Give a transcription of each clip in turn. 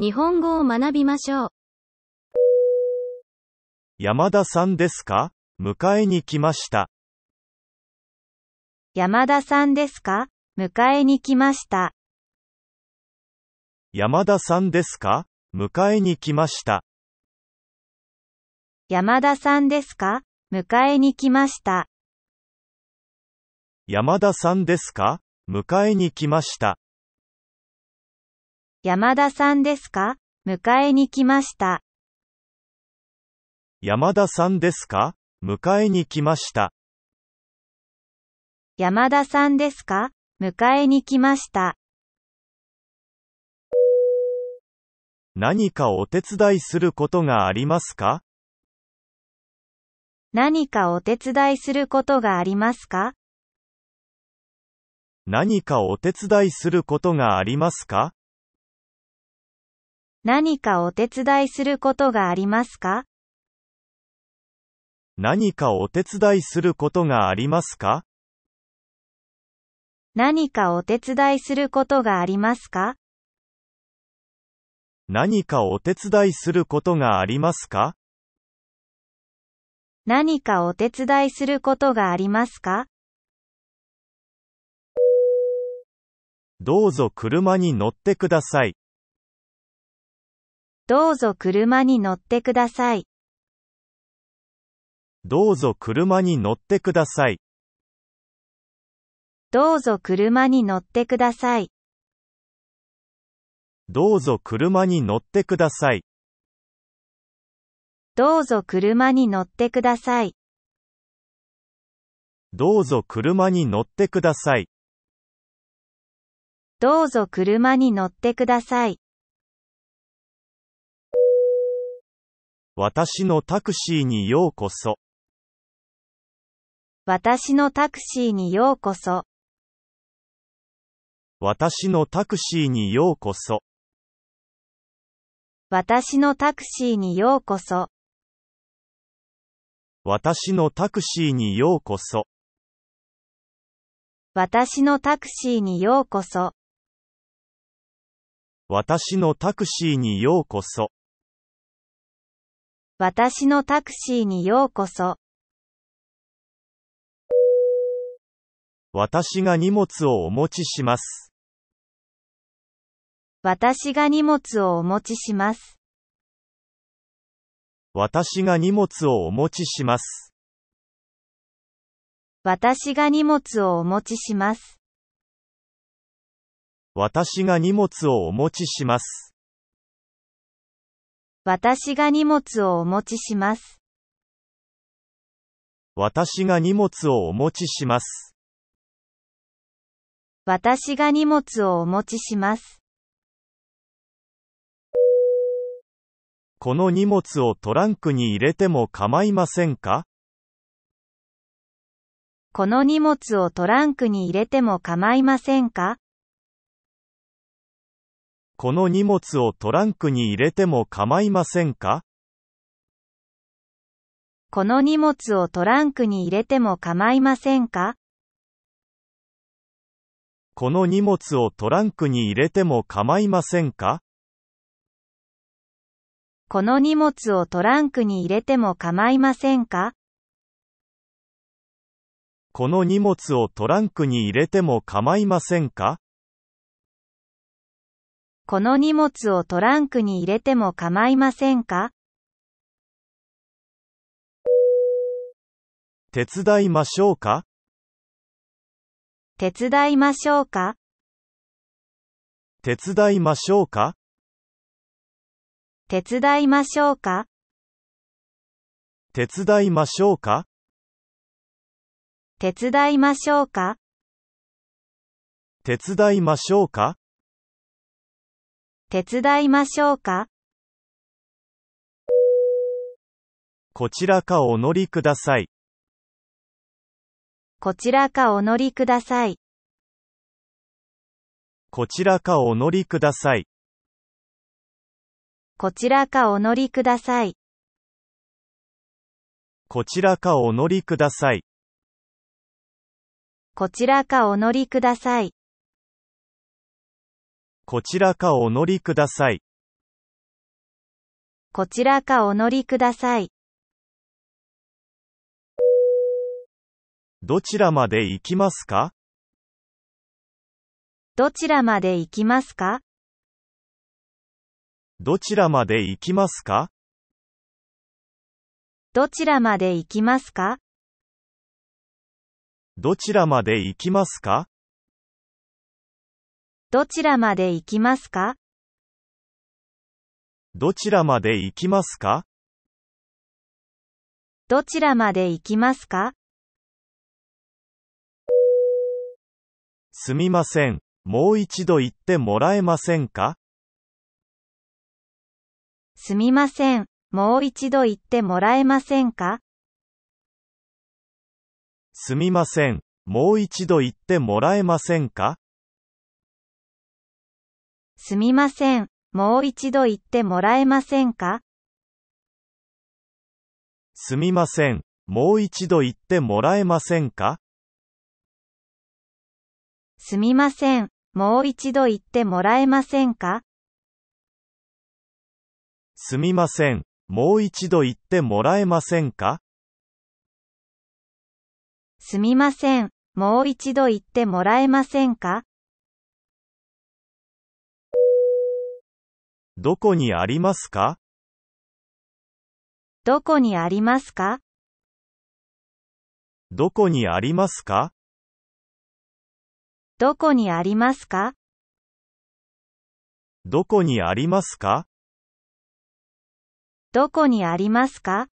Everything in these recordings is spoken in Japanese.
日本語を学びましょう。山田さんですか迎えに来ました。山田さんですか迎えに来ました。山田さんですか迎えに来ました。山田さんですか迎えに来ました。山田さんですか迎えに来ました。山田さんですか迎えに来ました。山田さんですか迎えに来ました。山田さんですか迎えに来ました。何かお手伝いすることがありますか何かお手伝いすることがありますか何かお手伝いすることがありますか何かお手伝いすることがありますか何かお手伝いすることがありますか何かお手伝いすることがありますか何かお手伝いすることがありますか何かお手伝いすることがありますかどうぞ車に乗ってください。どうぞ車に乗ってください。どうぞ車に乗ってください。どうぞ車に乗ってください。どうぞ車に乗ってください。どうぞ車に乗ってください。どうぞ車に乗ってください。どうぞ車に乗ってください。私のタクシーにようこそ。私のタクシーにようこそ。私のタクシーにようこそ。私のタクシーにようこそ。私のタクシーにようこそ。私のタクシーにようこそ。私のタクシーにようこそ。私のタクシーにようこそ。私が荷物をお持ちします。私が荷物をお持ちします。私が荷物をお持ちします。私が荷物をお持ちします。私が荷物をお持ちします。私が荷物をお持ちします。私が荷物をお持ちします。私が荷物をお持ちします。この荷物をトランクに入れても構いませんかこの荷物をトランクに入れても構いませんかこの荷物をトランクに入れても構いませんかこの荷物をトランクに入れても構いませんかこの荷物をトランクに入れても構いませんかこの荷物をトランクに入れても構いませんかこの荷物をトランクに入れても構いませんかこの荷物をトランクに入れても構いませんか手伝いましょうか手伝いましょうか手伝いましょうか手伝いましょうか手伝いましょうか手伝いましょうか手伝いましょうか手伝いましょうかこちらかお乗りください。こちらかお乗りください。こちらかお乗りください。こちらかお乗りください。こちらかお乗りください。こちらかお乗りください。こちらかお乗りください。こちらかお乗りください。どちらまで行きますかどちらまで行きますかどちらまで行きますかどちらまで行きますかどちらまで行きますかどちらまで行きますかどちらまで行きますかどちらまで行きますかすみません。もう一度言ってもらえませんかすみません。もう一度言ってもらえませんかすみません。もう一度言ってもらえませんかすみません、もう一度言ってもらえませんかすみません、もう一度言ってもらえませんかすみません、もう一度言ってもらえませんかすみません、もう一度言ってもらえませんかすみません、もう一度言ってもらえませんかどこにありますかどこにありますかどこにありますかどこにありますかどこにありますかどこにありますか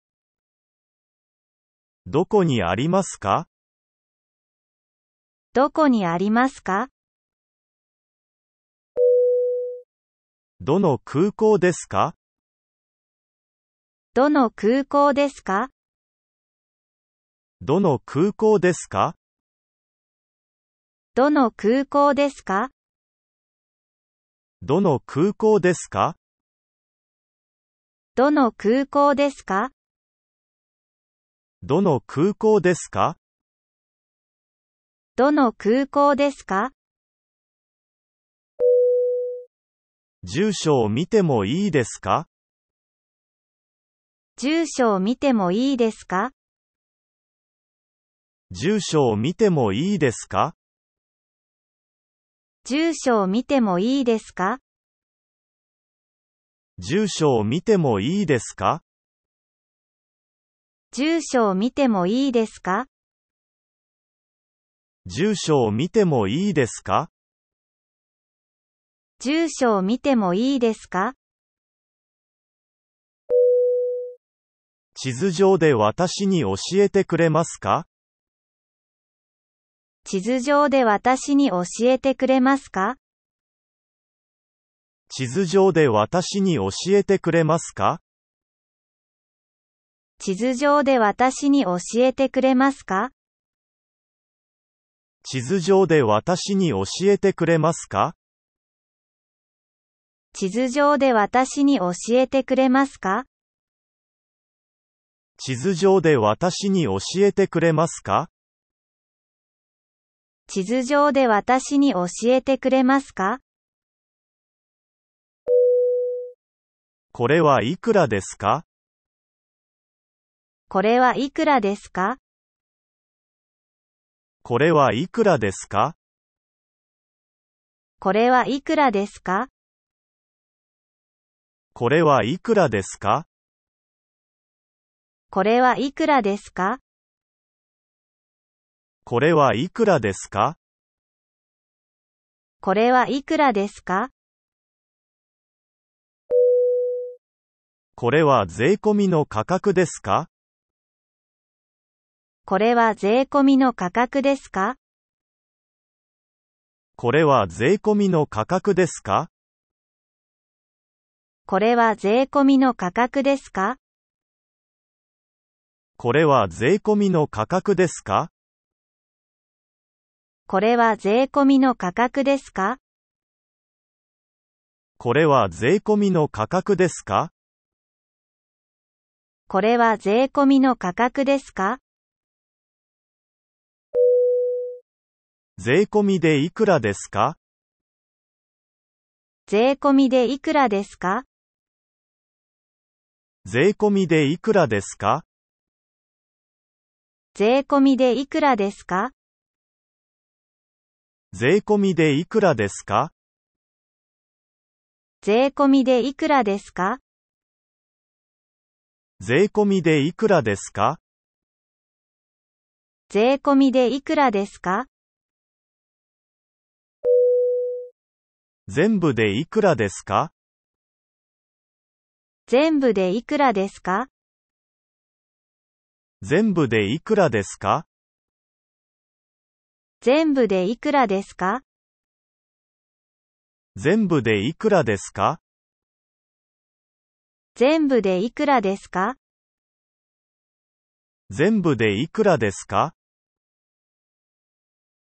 どこにありますかどこにありますかどの空港ですかどの空港ですかどの空港ですかどの空港ですかどの空港ですかどの空港ですかどの空港ですかどの空港ですか住所を見てもいいですか住所を見てもいいですか住所を見てもいいですか住所を見てもいいですか住所を見てもいいですか住所を見てもいいですか住所を見てもいいですか住所を見てもいいですか地図上で私に教えてくれますか地図上で私に教えてくれますか地図上で私に教えてくれますか地図上で私に教えてくれますか地図上で私に教えてくれますか地図上で私に教えてくれますか地図上で私に教えてくれますか地図上で私に教えてくれますかこれはいくらですかこれはいくらですかこれはいくらですかこれはいくらですかこれはいくらですかこれはいくらですかこれはいくらですかこれはいくらですかこれは税込みの価格ですかこれは税込みの価格ですかこれは税込みの価格ですかこれは税込みの価格ですかこれは税込みの価格ですかこれは税込みの価格ですかこれは税込みの価格ですかこれは税込みの価格ですか税込みでいくらですか税込みでいくらですか税込みでいくらですか税込みでいくらですか税込みでいくらですか税込みでいくらですか税込みでいくらですか税込みでいくらですか全部でいくらですか全部でいくらですか全部でいくらですか全部でいくらですか全部でいくらですか全部でいくらですか全部でいくらですか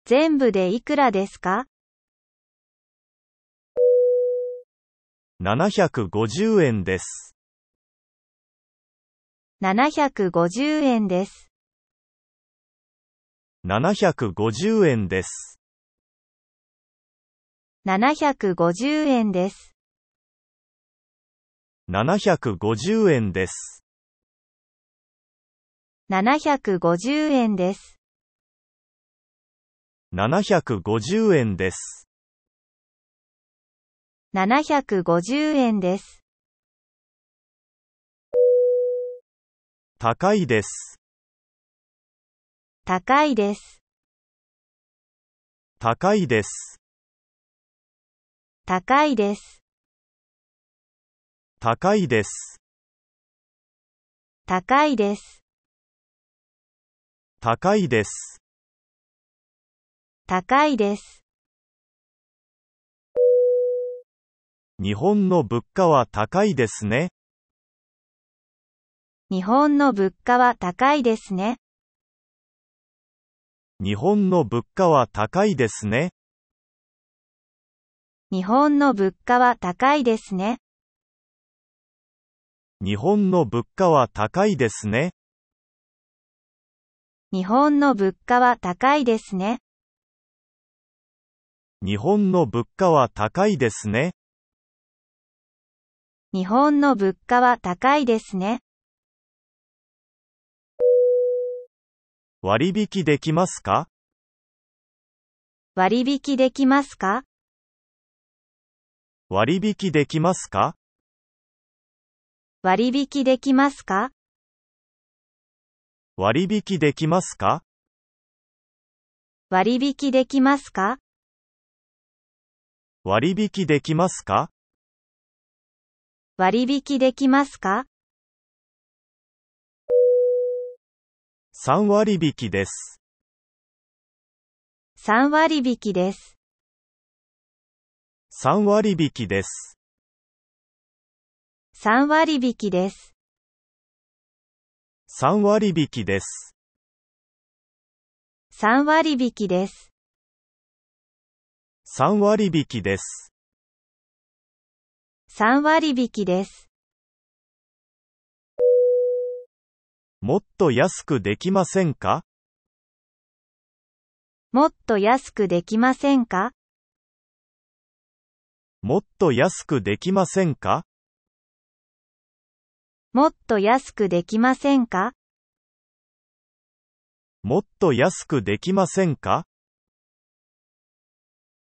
全部でいくらですか750円です。750円です。750円です。750円です。750円です。750円です。750円です。750円です。高いです。高いです。高いです。高いです。高いです。高いです。高いです。高いです。日本の物価は高いですね。日本の物価は高いですね。日本の物価は高いですね。日本の物価は高いですね。日本の物価は高いですね。日本の物価は高いですね。日本の物価は高いですね。日本の物価は高いですね。割引できますか割引できますか割引できますか割引できますか割引できますか割引できますか割引できますか割引できますか3割引です。3割引です。3割引です。3割引です。3割引です。3割引です。3割引です。3割引です。もっと安くできませんかもっと安くできませんかもっと安くできませんかもっと安くできませんかもっと安くできませんか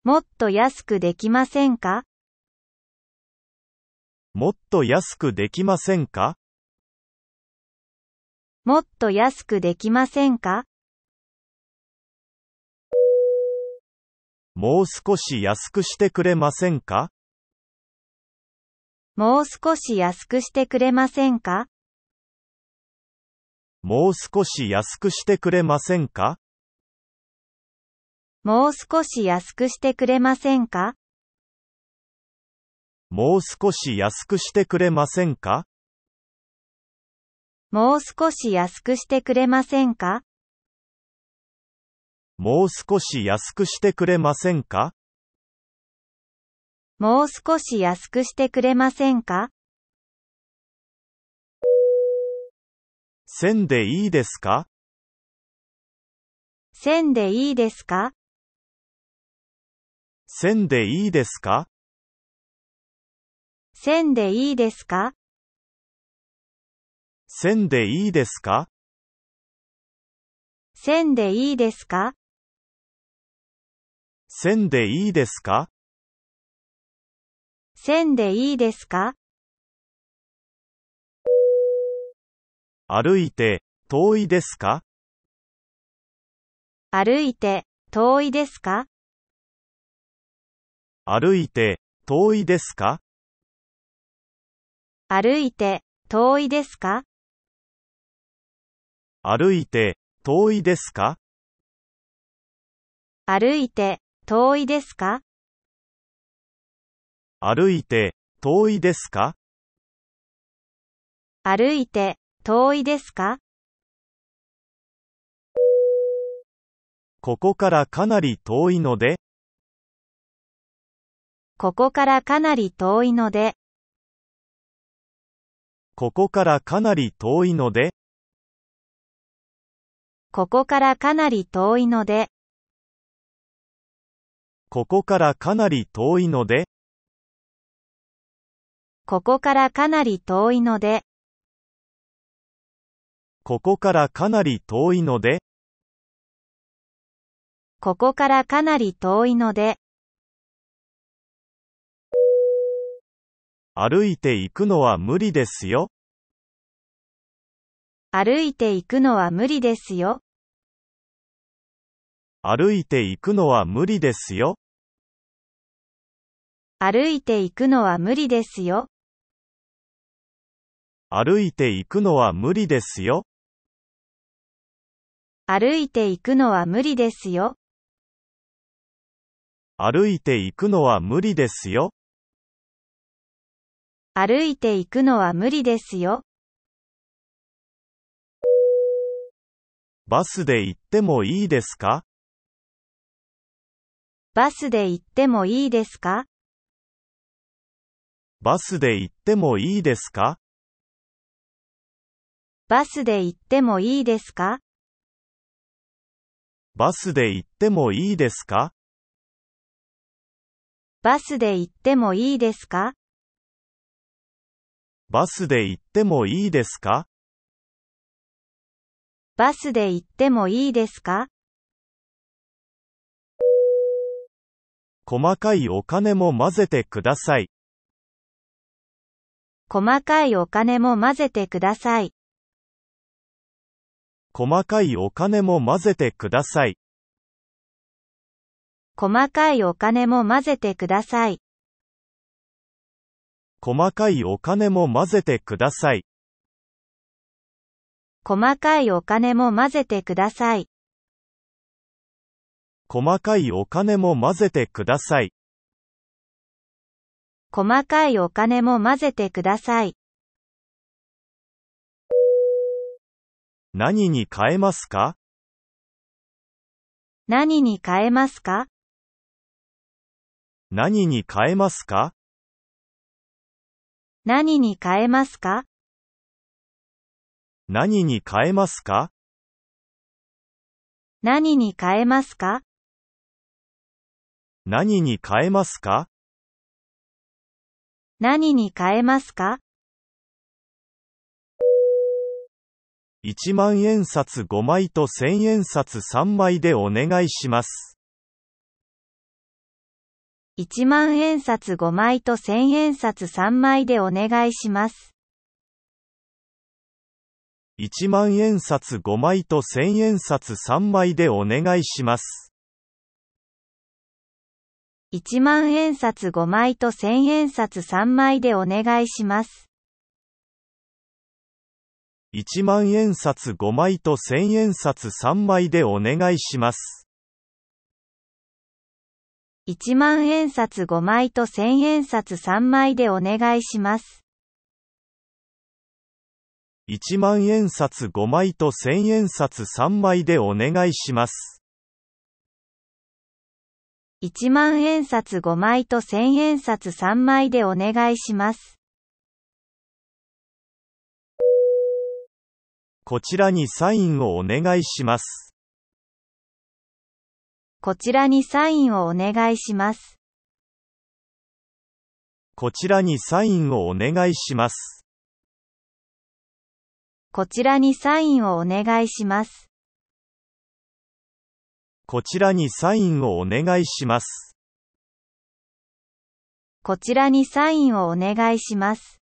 もっと安くできませんかもっと安くできませんかもっと安くできませんかもう少し安くしてくれませんかもう少し安くしてくれませんかもう少し安くしてくれませんかもう少し安くしてくれませんかもう少し安くしてくれませんかもう少し安くしてくれませんかもう少し安くしてくれませんかもう少し安くしてくれませんか線でいいですか線でいいですか線でいいですか線でいいですか線でいいですか線でいいですか線でいいですか線でいいですか歩いて遠いですか歩いて遠いですか歩いて遠いですか歩いて遠いですか歩いて、遠いですか歩いて、遠いですか歩いて、遠いですか歩いて、遠いですかここからかなり遠いので、ここからかなり遠いので、ここからかなり遠いので、ここからかなり遠いので、ここからかなり遠いので、ここからかなり遠いので、ここからかなり遠いので、ここからかなり遠いので、歩いて行くのは無理ですよ。歩いて行くのは無理ですよ。歩いていくのは無理ですよ。歩いていくのは無理ですよ。歩いていくのは無理ですよ。歩いていくのは無理ですよ。歩いていくのは無理ですよ。歩いていくのは無理ですよ。バスで行ってもいいですかバスで行ってもいいですかバスで行ってもいいですかバスで行ってもいいですかバスで行ってもいいですかバスで行ってもいいですかバスで行ってもいいですかバスで行ってもいいですか細かいお金も混ぜてください。細かいお金も混ぜてください。細かいお金も混ぜてください。細かいお金も混ぜてください。細かいお金も混ぜてください。細かいお金も混ぜてください。細かいお金も混ぜてください。細かいお金も混ぜてください。何に変えますか何に変えますか何に変えますか何に変えますか何に変えますか何に変えますか何に変えますか何に変えますか1万円札5枚と1000円札3枚でお願いします。1万円札5枚と1000円札3枚でお願いします。1万円札5枚と1000円札3枚でお願いします。1万円札5枚と1000円札3枚でお願いします。1万円札5枚と1000円札3枚でお願いします。1万円札5枚と1000円札3枚でお願いします。1万円札5枚と1000円札3枚でお願いします。1万円札5枚と1000円札3枚でお願いします。こちらにサインをお願いします。こちらにサインをお願いします。こちらにサインをお願いします。こちらにサインをお願いします。こちらにサインをお願いします。こちらにサインをお願いします。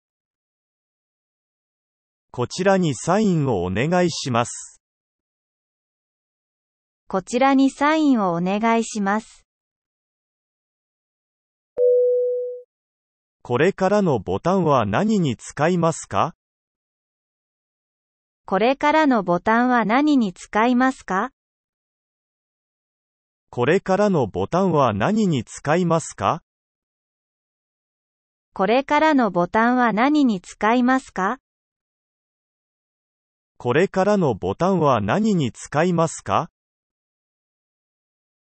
こちらにサインをお願いします。こちらにサインをお願いします。これからのボタンは何に使いますかこれからのボタンは何に使いますかこれからのボタンは何に使いますかこれからのボタンは何に使いますかこれからのボタンは何に使いますか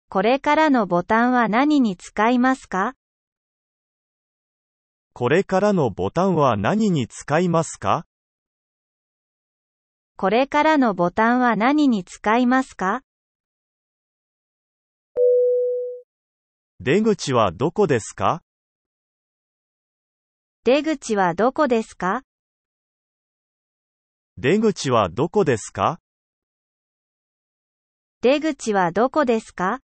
これからのボタンは何に使いますかこれからのボタンは何に使いますかこれからのボタンは何に使いますか出口はどこですか出口はどこですか出口はどこですか出口はどこですか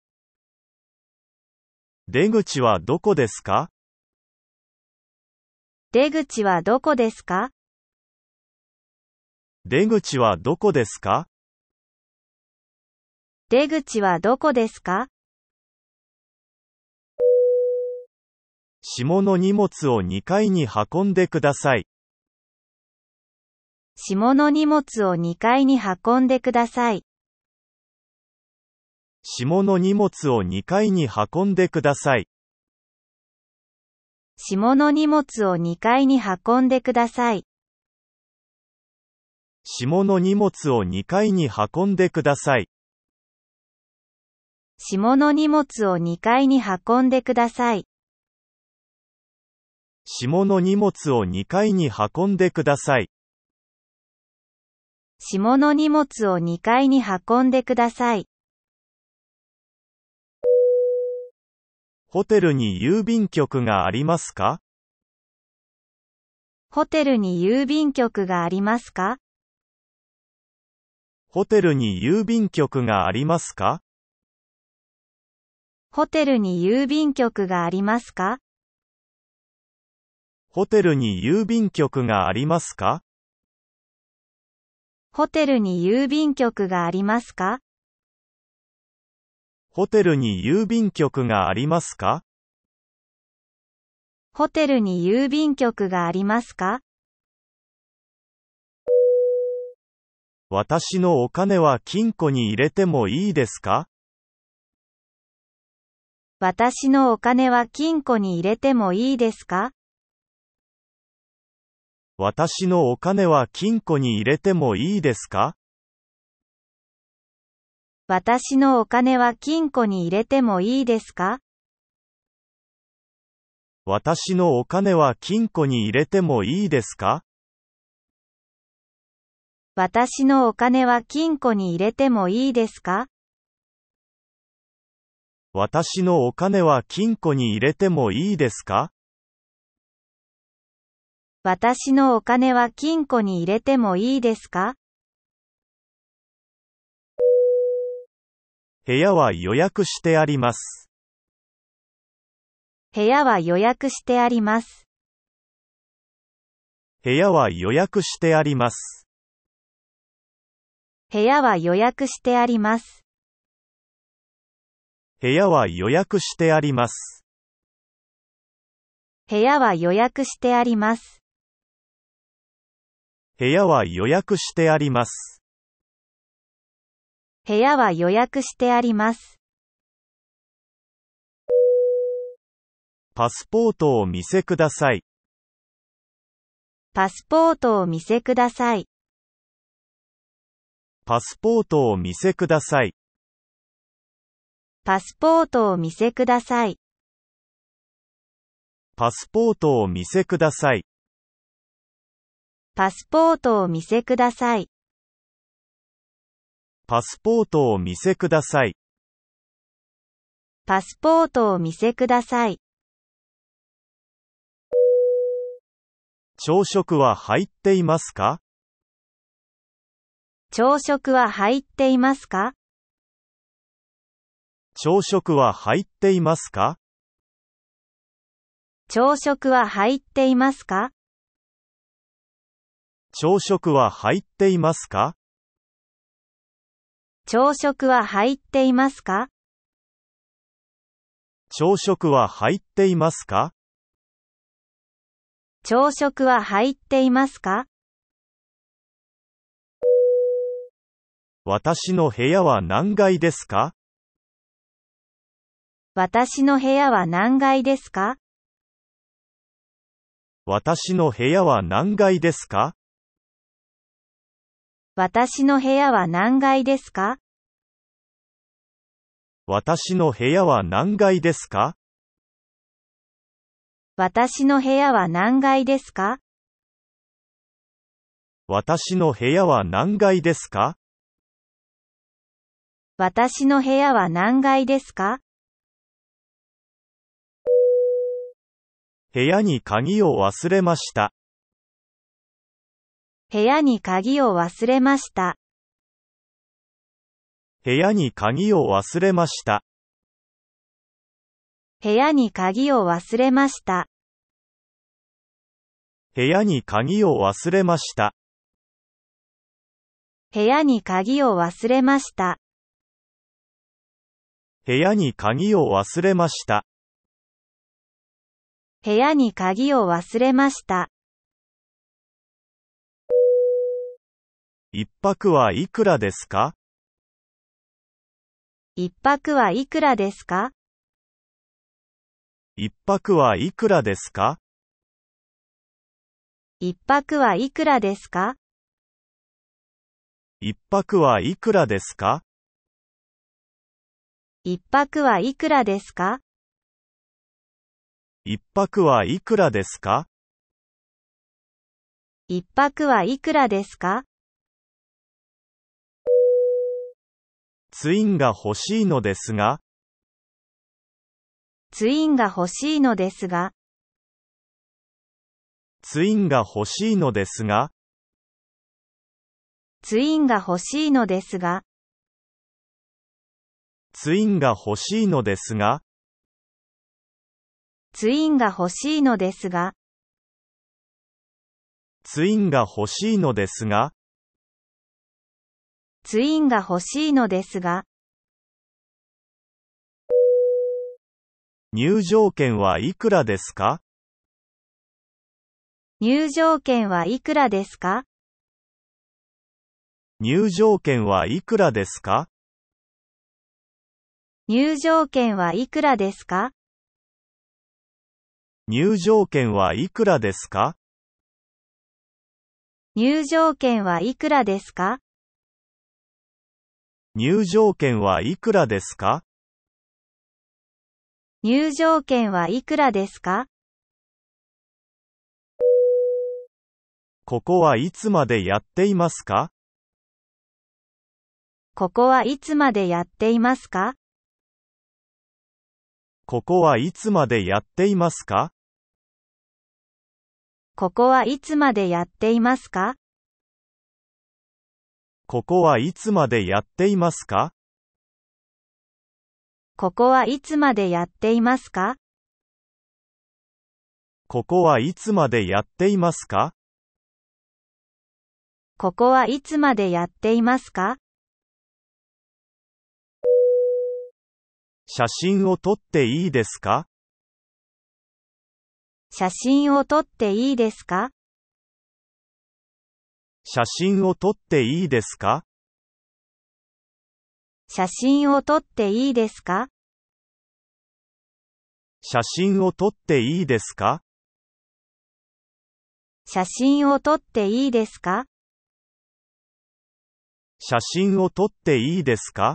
出口はどこですか出口はどこですか出口はどこですか出口はどこですか下の荷物を2階に運んでください。下の荷物を2階に運んでください。下の荷物を2階に運んでください。下の荷物を2階に運んでください。下の荷物を2階に運んでください。下の荷物を2階に運んでください。下の荷物を2階に運んでください。下の荷物を2階に運んでください。ホテルに郵便局がありますかホテルに郵便局がありますかホテルに郵便局がありますかホテルに郵便局がありますかホテルに郵便局がありますかホテルに郵便局がありますかホテルに郵便局がありますかホテルに郵便局がありますか私のお金は金庫に入れてもいいですか私のお金は金庫に入れてもいいですか私のお金は金庫に入れてもいいですか私のお金は金庫に入れてもいいですか私のお金は金庫に入れてもいいですか私のお金は金庫に入れてもいいですか私のお金は金庫に入れてもいいですか私のお金は金庫に入れてもいいですか部屋は予約してあります。部屋は予約してあります。部屋は予約してあります。部屋は予約してあります。部屋は予約してあります。部屋は予約してあります。部屋は予約してあります。部屋は予約してあります。パスポートを見せください。パスポートを見せください。パスポートを見せください。パスポートを見せください。パスポートを見せください。パスポートを見せください。パスポートを見せください。パスポートを見せください。朝食は入っていますか朝食は入っていますか朝食は入っていますか朝食は入っていますか朝食は入っていますか朝食は入っていますか朝食は入っていますか朝食は入っていますか私の部屋は何階ですか私の部屋は何階ですか私の部屋は何階ですか私の部屋は何階ですか私の部屋は何階ですか私の部屋は何階ですか私の部屋は何階ですか私の部屋は何階ですか部屋に鍵を忘れました。部屋に鍵を忘れました。部屋に鍵を忘れました。部屋に鍵を忘れました。部屋に鍵を忘れました。部屋に鍵を忘れました。部屋に鍵を忘れました。部屋に鍵を忘れました。一泊はいくらですか一泊はいくらですか一泊はいくらですか一泊はいくらですか一泊はいくらですか一泊はいくらですか一泊はいくらですか一泊はいくらですかツインが欲しいのですが、ツインが欲しいのですが、ツインが欲しいのですが、ツインが欲しいのですが、ツインが欲しいのですが、ツインが欲しいのですが、ツインが欲しいのですが、ツインが欲しいのですが、入場券はいくらですか入場券はいくらですか入場券はいくらですか入場券はいくらですか入場券はいくらですか入場券はいくらですか入場券はいくらですか入場券はいくらですかここはいつまでやっていますかここはいつまでやっていますかここはいつまでやっていますかここはいつまでやっていますかここはいつまでやっていますかここはいつまでやっていますかここはいつまでやっていますかここはいつまでやっていますか写真を撮っていいですか写真を撮っていいですか写真を撮っていいですか写真を撮っていいですか写真を撮っていいですか写真を撮っていいですか写真を撮っていいですか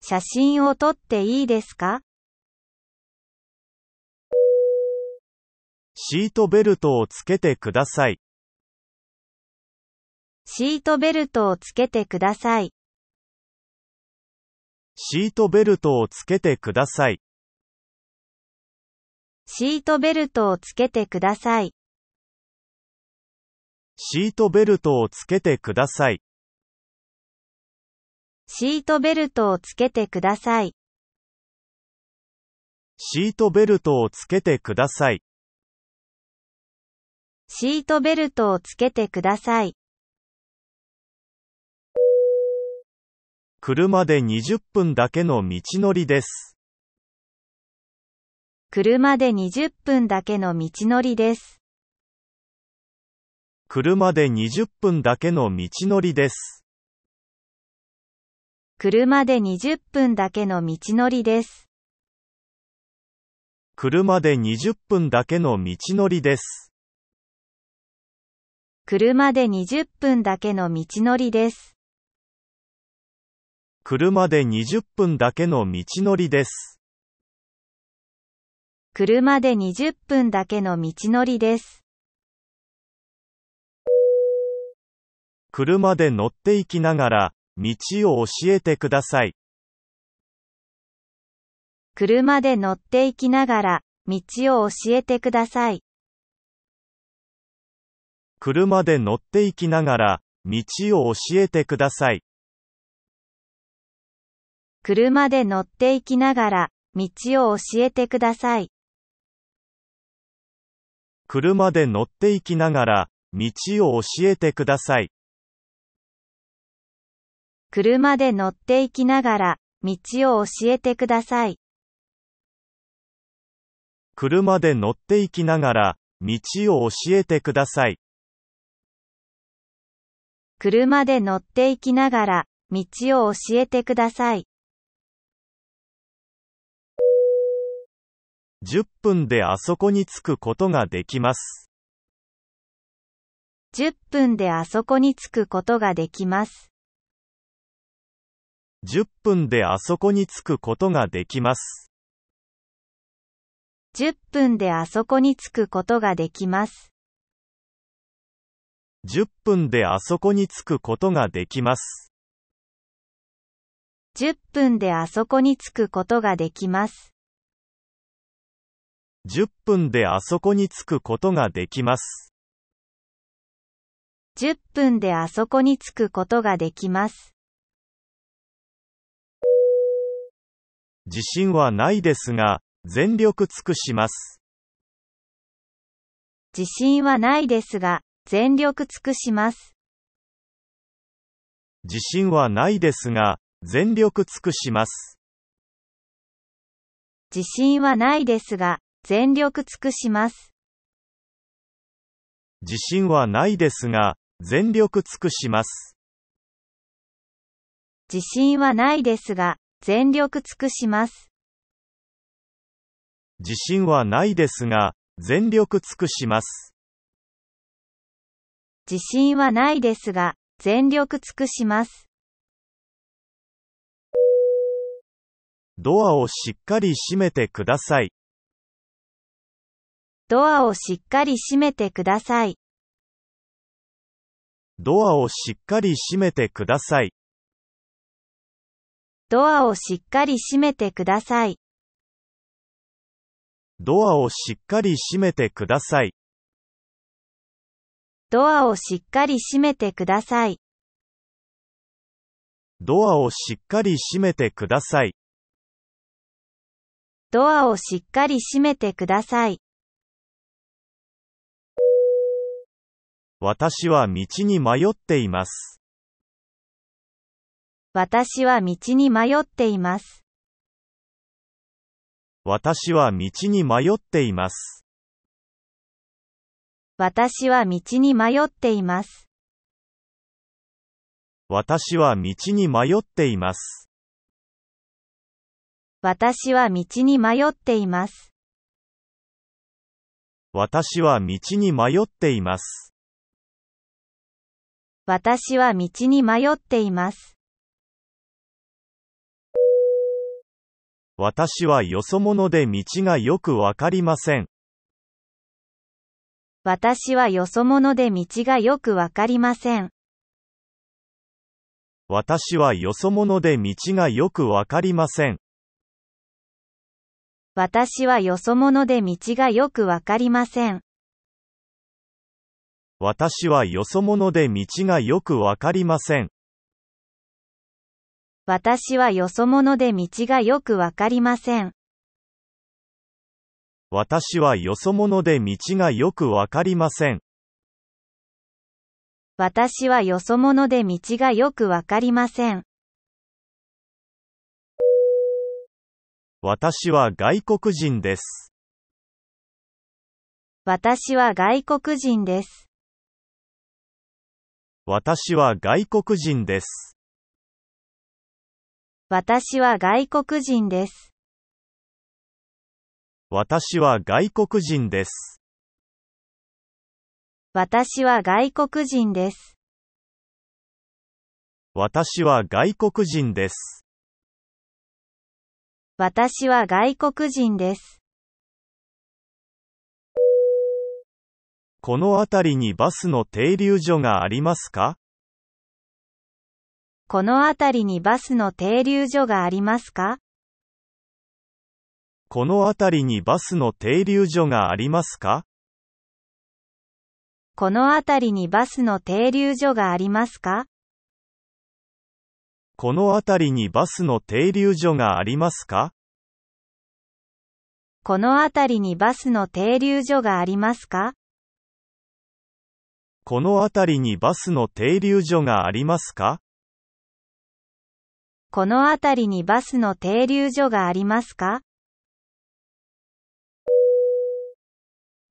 写真を撮っていいですかシートベルトをつけてください。シートベルトをつけてください。シートベルトをつけてください。シートベルトをつけてください。シートベルトをつけてください。シートベルトをつけてください。シートベルトをつけてください。シートベルトをつけてください。車で20分だけの道のりです。車で20分だけの道のりです。車で20分だけの道のりです。車で20分だけの道のりです。車で20分だけの道のりです。車で20分だけの道のりです。車で20分だけの道のりです。車で20分だけの道のりです。車で乗っていきながら、道を教えてください。車で乗っていきながら、道を教えてください。車で乗っていきながら、道を教えてください。車で乗っていきながら、道を教えてください。車で乗って行きながら、道を教えてください。車で乗って行きながら、道を教えてください。車で乗って行きながら、道を教えてください。車で乗って行きながら、道を教えてください。10分であそこに着くことができます。10分であそこに着くことができます。10分であそこに着くことができます。10分であそこに着くことができます。10分であそこに着くことができます。10分であそこに着くことができます。10分であそこに着くことができます。10分であそこに着くことができます。自信はないですが、全力尽くします。自信はないですが、全力尽くします。自信はないですが、全力尽くします。自信はないですが、全力尽くします。自信はないですが、全力尽くします。自信はないですが、全力尽くします。自信はないですが、全力尽くします。自信はないですが、全力尽くします。ドアをしっかり閉めてください。ドアをしっかり閉めてください。ドアをしっかり閉めてください。ドアをしっかり閉めてください。ドアをしっかり閉めてください。ドアをしっかり閉めてください。ドアをしっかり閉めてください。ドアをしっかり閉めてください。私は道に迷っています。私は道に迷っています。私は道に迷っています。私は道に迷っています。私は道に迷っています。私は道に迷っています。私は道に迷っています。私は道に迷っています。私はよそ者で道がよくわかりません。私はよそ者で道がよくわかりません。私はよそ者で道がよくわかりません。私はよそ者で道がよくわかりません。私はよそ者で道がよくわかりません。私はよそ者で道がよくわかりません。私はよそ者で道がよくわかりません。私はよそ者で道がよくわかりません。私は外国人です。私は外国人です。私は外国人です。私は外国人です。私は外国人です。私は外国人です。私は外国人です。私は外国人です。この辺りにバスの停留所がありますかこの辺りにバスの停留所がありますかこの辺りにバスの停留所がありますかこの辺りにバスの停留所がありますかこの辺りにバスの停留所がありますかこの辺りにバスの停留所がありますかこの辺りにバスの停留所がありますかこの辺りにバスの停留所がありますか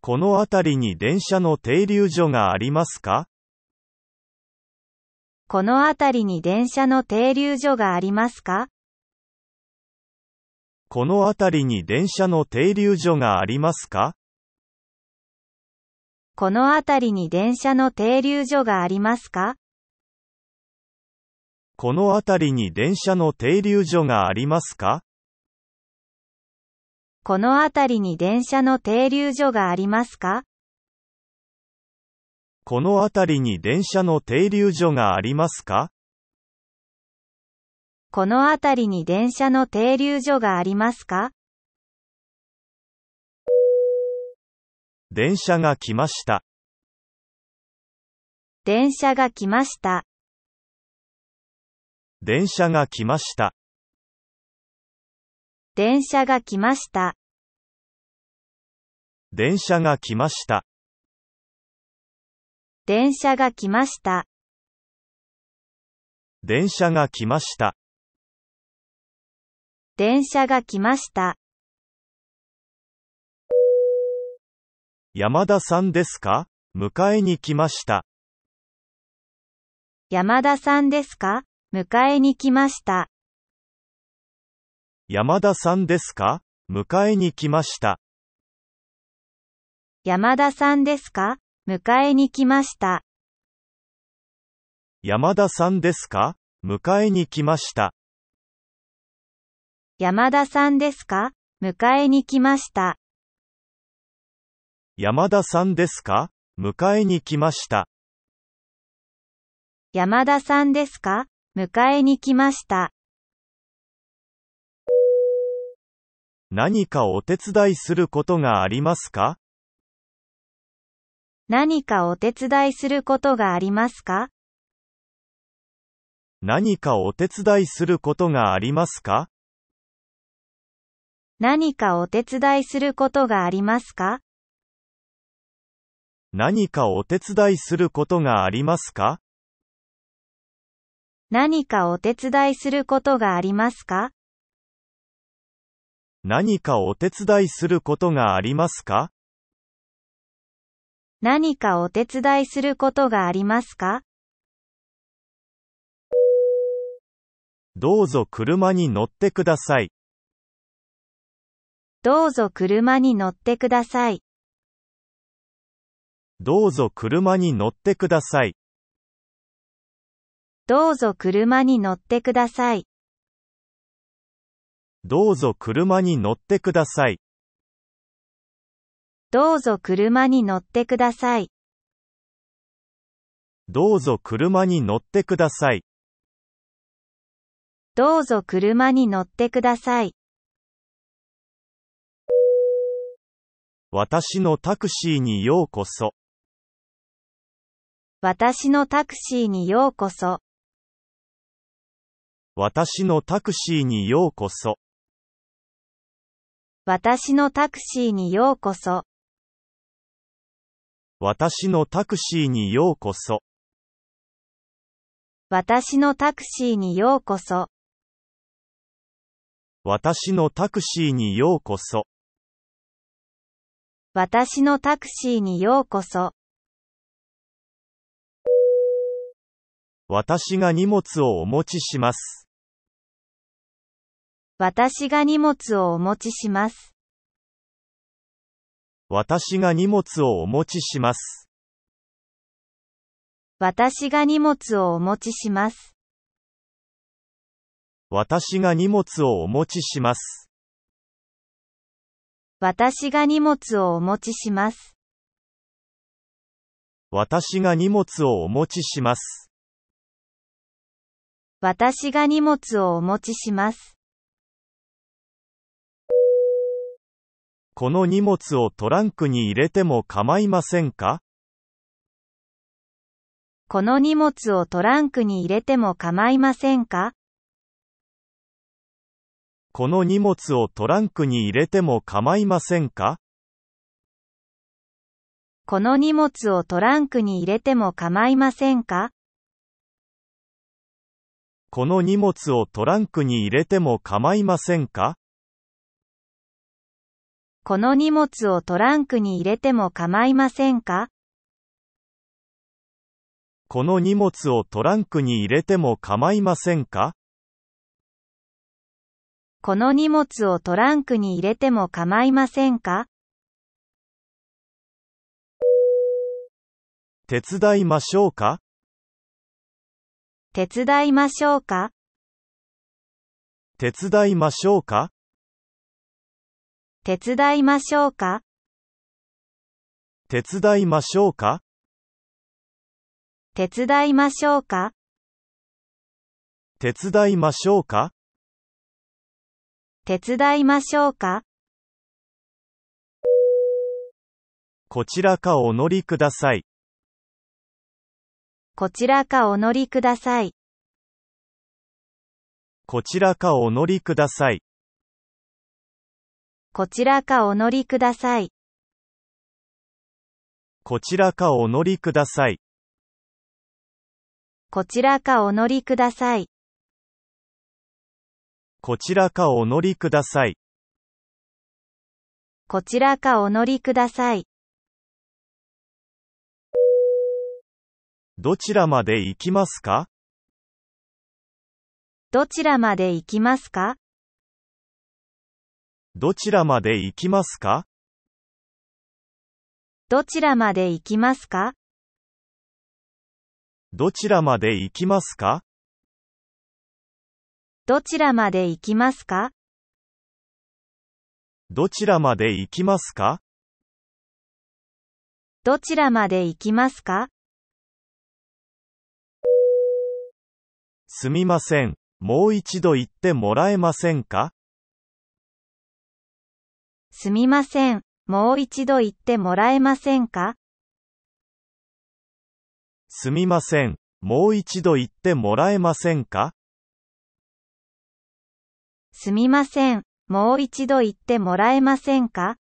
この辺りに電車の停留所がありますかこの辺りに電車の停留所がありますかこの辺りに電車の停留所がありますかこの辺りに電車の停留所がありますかこの辺りに電車の停留所がありますかこの辺りに電車の停留所がありますかこの辺りに電車の停留所がありますかこの辺りに電車の停留所がありますか電車が来ました。電車が来ました。電車が来ました。電車が来ました。電車が来ました。電車が来ました。電車が来ました。電車が来ました。山田さんですか迎えに来ました。山田さんですか迎えに来ました。山田さんですか迎えに来ました。山田さんですか迎えに来ました。山田さんですか迎えに来ました。山田さんですか迎えに来ました。山田さんですか迎えに来ました。山田さんですか迎えに来ました。何かお手伝いすることがありますか何かお手伝いすることがありますか何かお手伝いすることがありますか何かお手伝いすることがありますか何かお手伝いすることがありますか何かお手伝いすることがありますか何かお手伝いすることがありますか何かお手伝いすることがありますかどうぞ車に乗ってください。どうぞ車に乗ってください。どうぞ車に乗ってください。どうぞ車に乗ってください。どうぞ車に乗ってください。どうぞ車に乗ってください。どうぞ車に乗ってください。どうぞ車に乗ってください。私のタクシーにようこそ。私のタクシーにようこそ。私のタクシーにようこそ。私のタクシーにようこそ。私のタクシーにようこそ。私のタクシーにようこそ。私のタクシーにようこそ。私のタクシーにようこそ。私が荷物をお持ちします。私が荷物をお持ちします。私が荷物をお持ちします。私が荷物をお持ちします。私が荷物をお持ちします。私が荷物をお持ちします。私が荷物をお持ちします。私が荷物をお持ちします。この荷物をトランクに入れても構いませんかこの荷物をトランクに入れても構いませんかこの荷物をトランクに入れても構いませんかこの荷物をトランクに入れても構いませんかこの荷物をトランクに入れても構いませんかこの荷物をトランクに入れても構いませんかこの荷物をトランクに入れても構いませんかこの荷物をトランクに入れても構いませんか手伝いましょうか手伝いましょうか手伝いましょうか手伝いましょうか手伝いましょうか手伝いましょうか手伝いましょうか手伝いましょうかこちらかお乗りください。こちらかお乗りください。こちらかお乗りください。こちらかお乗りください。こちらかお乗りください。こちらかお乗りください。こちらかお乗りください。こちらかお乗りください。どちらまで行きますかどちらまで行きますかどちらまで行きますかどちらまで行きますかどちらまで行きますかどちらまで行きますかどちらまで行きますかどちらまで行きますかすみません。もう一度言ってもらえませんかすみません。もう一度言ってもらえませんかすみません。もう一度言ってもらえませんかすみません。もう一度言ってもらえませんか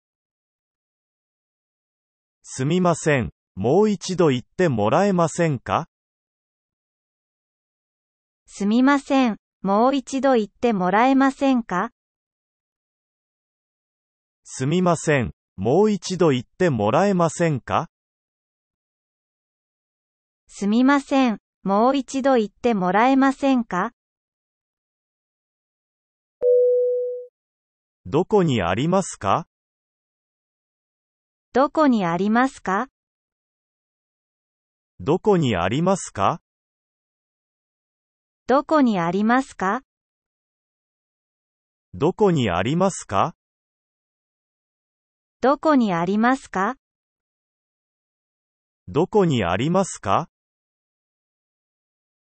すみません。もう一度言ってもらえませんかすみません、もう一度言ってもらえませんかすみません、もう一度言ってもらえませんかすみません、もう一度言ってもらえませんかどこにありますかどこにありますかどこにありますかどこにありますかどこにありますかどこにありますかどこにありますか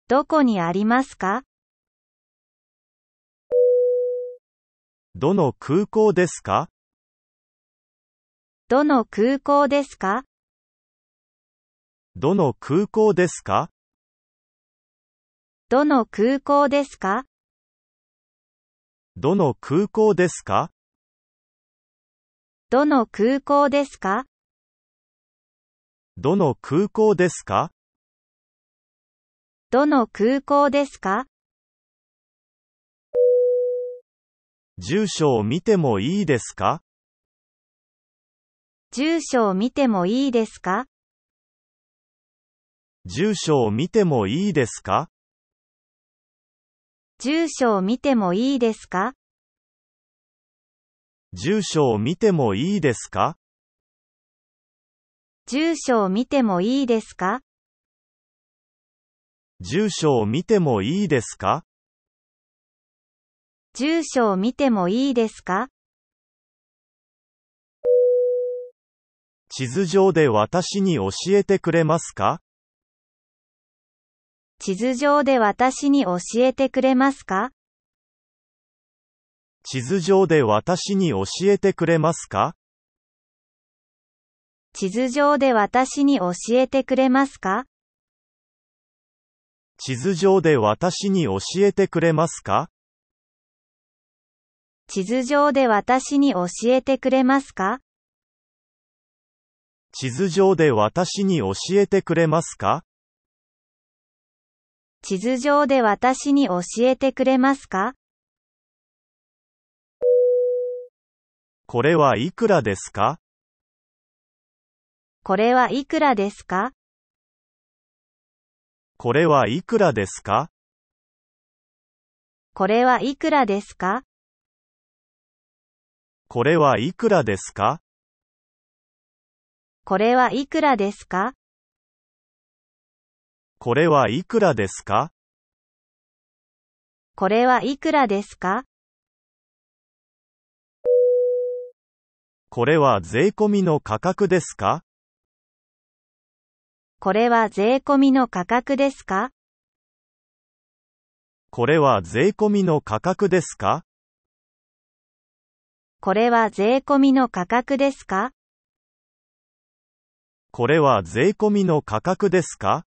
どこにありますかどの空港ですかどの空港ですかどの空港ですかどの空港ですかどの空港ですかどの空港ですかどの空港ですかどの空港ですか住所を見てもいいですか住所を見てもいいですか住所を見てもいいですか住所を見てもいいですか住所を見てもいいですか住所を見てもいいですか住所を見てもいいですか住所を見てもいいですか地図上で私に教えてくれますか地図上で私に教えてくれますか地図上で私に教えてくれますか地図上で私に教えてくれますか地図上で私に教えてくれますか地図上で私に教えてくれますか地図上で私に教えてくれますか地図上で私に教えてくれますかこれはいくらですかこれはいくらですかこれはいくらですかこれはいくらですかこれはいくらですかこれはいくらですかこれはいくらですかこれはいくらですかこれは税込みの価格ですかこれは税込みの価格ですかこれは税込みの価格ですかこれは税込みの価格ですかこれは税込みの価格ですか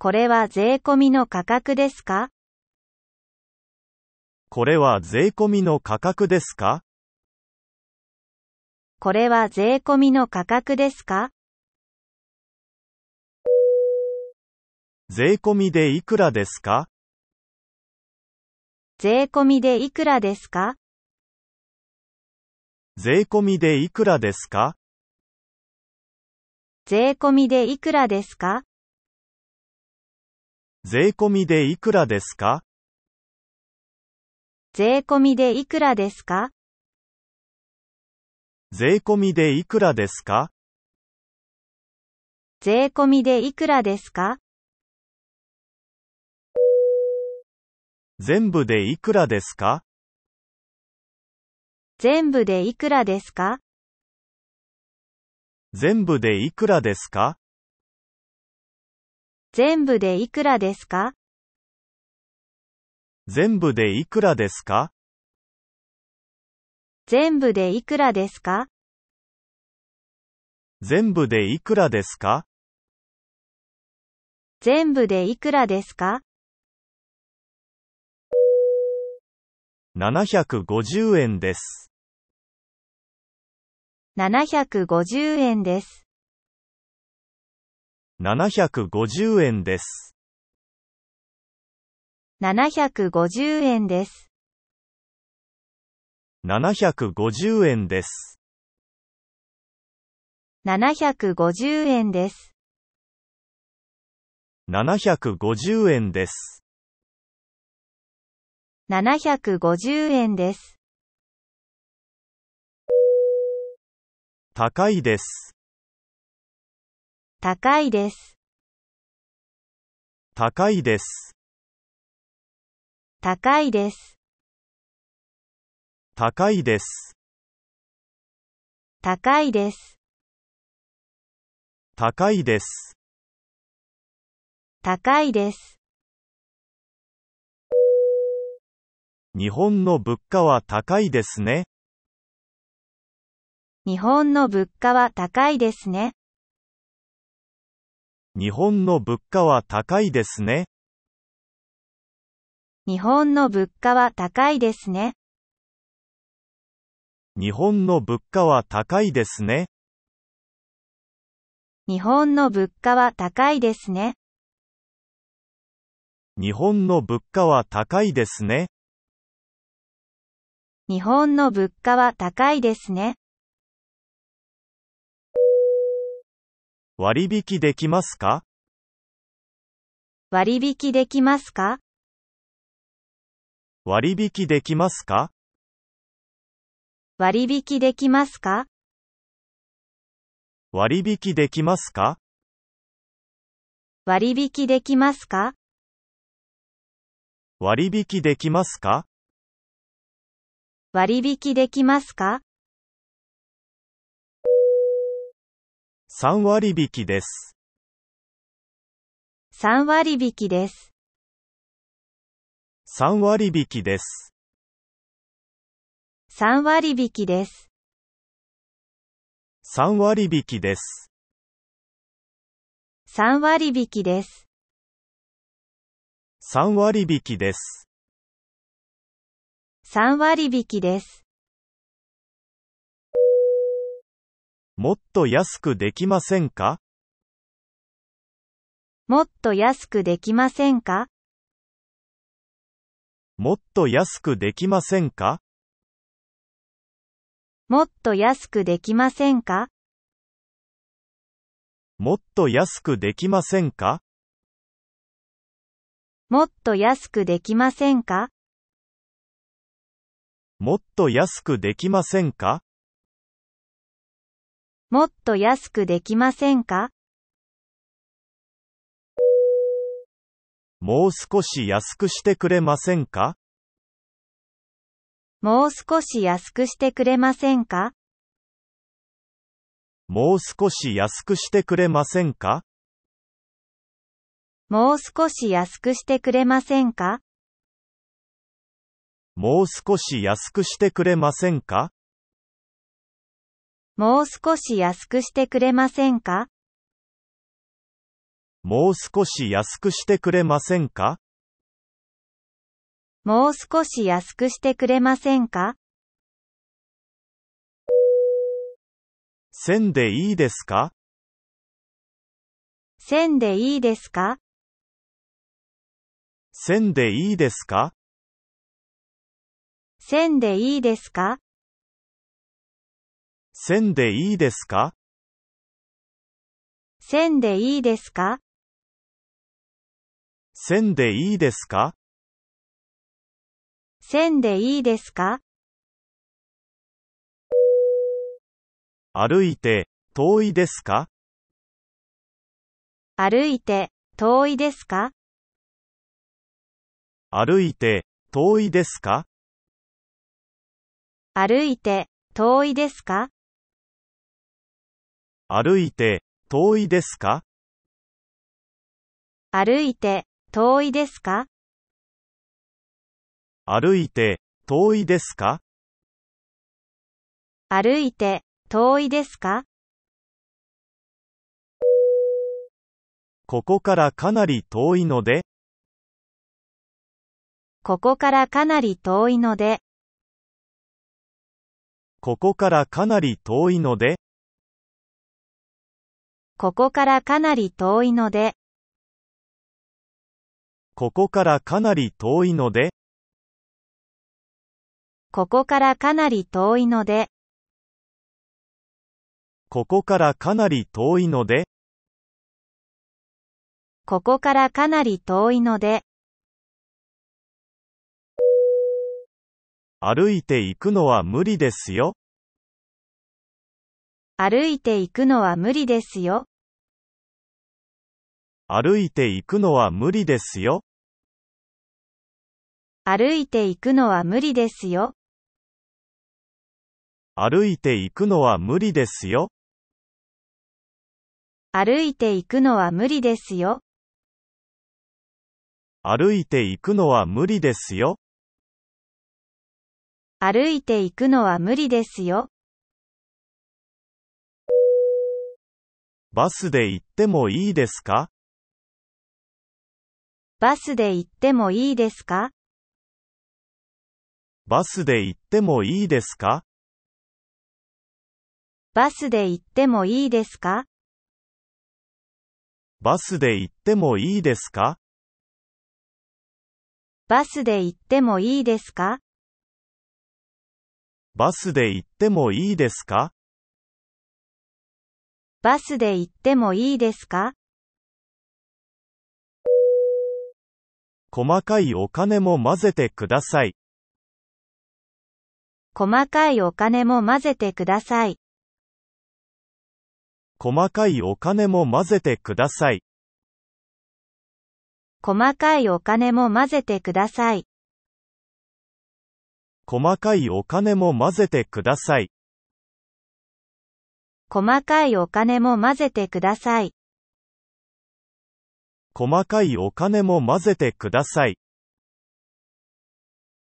これは税込みの価格ですかこれは税込みの価格ですかこれは税込みの価格ですか税込みでいくらですか税込みでいくらですか税込みでいくらですか税込みでいくらですか税込みでいくらですか税込みでいくらですか税込みでいくらですか税込みでいくらですか全部でいくらですか全部でいくらですか全部でいくらですか全部でいくらですか全部でいくらですか全部でいくらですか全部でいくらですか全部でいくらですか750円です。750円です。750円です。750円です。750円です。750円です。750円です。750円です。高いです。高いです。高いです。高いです。高いです。高いです。高いです。高いです。日本の物価は高いですね。日本の物価は高いですね。日本の物価は高いですね。日本の物価は高いですね。日本の物価は高いですね。日本の物価は高いですね。日本の物価は高いですね。日本の物価は高いですね。割引できますか割引できますか割引できますか割引できますか割引できますか割引できますか割引できますか割引できますか3割引です。3割引です。3割引です。3割引です。3割引です。3割引です。3割引です。3割引です。もっと安くできませんかもっと安くできませんかもっと安くできませんかもっと安くできませんかもっと安くできませんかもっと安くできませんかもっと安くできませんかもっと安くできませんかもう少し安くしてくれませんかもう少し安くしてくれませんかもう少し安くしてくれませんかもう少し安くしてくれませんかもう少し安くしてくれませんかもう少し安くしてくれませんかもう少し安くしてくれませんかもう少し安くしてくれませんか線でいいですか線でいいですか線でいいですか線でいいですか線でいいですか線でいいですか線でいいですか線でいいですか歩いて遠いですか歩いて遠いですか歩いて遠いですか歩いて遠いですか歩いて、遠いですか歩いて、遠いですか歩いて、遠いですか歩いて、遠いですかここからかなり遠いので、ここからかなり遠いので、ここからかなり遠いので、ここからかなり遠いので、ここからかなり遠いので、ここからかなり遠いので、ここからかなり遠いので、ここからかなり遠いので、歩いて行くのは無理ですよ。歩いていくのは無理ですよ。歩いていくのは無理ですよ。歩いていくのは無理ですよ。歩いていくのは無理ですよ。歩いていくのは無理ですよ。歩いていくのは無理ですよ。歩いていくのは無理ですよ。バスで行ってもいいですかバスで行ってもいいですかバスで行ってもいいですかバスで行ってもいいですかバスで行ってもいいですかバスで行ってもいいですかバスで行ってもいいですかバスで行ってもいいですか細かいお金も混ぜてください。細かいお金も混ぜてください。細かいお金も混ぜてください。細かいお金も混ぜてください。細かいお金も混ぜてください。細かいお金も混ぜてください。細かいお金も混ぜてください。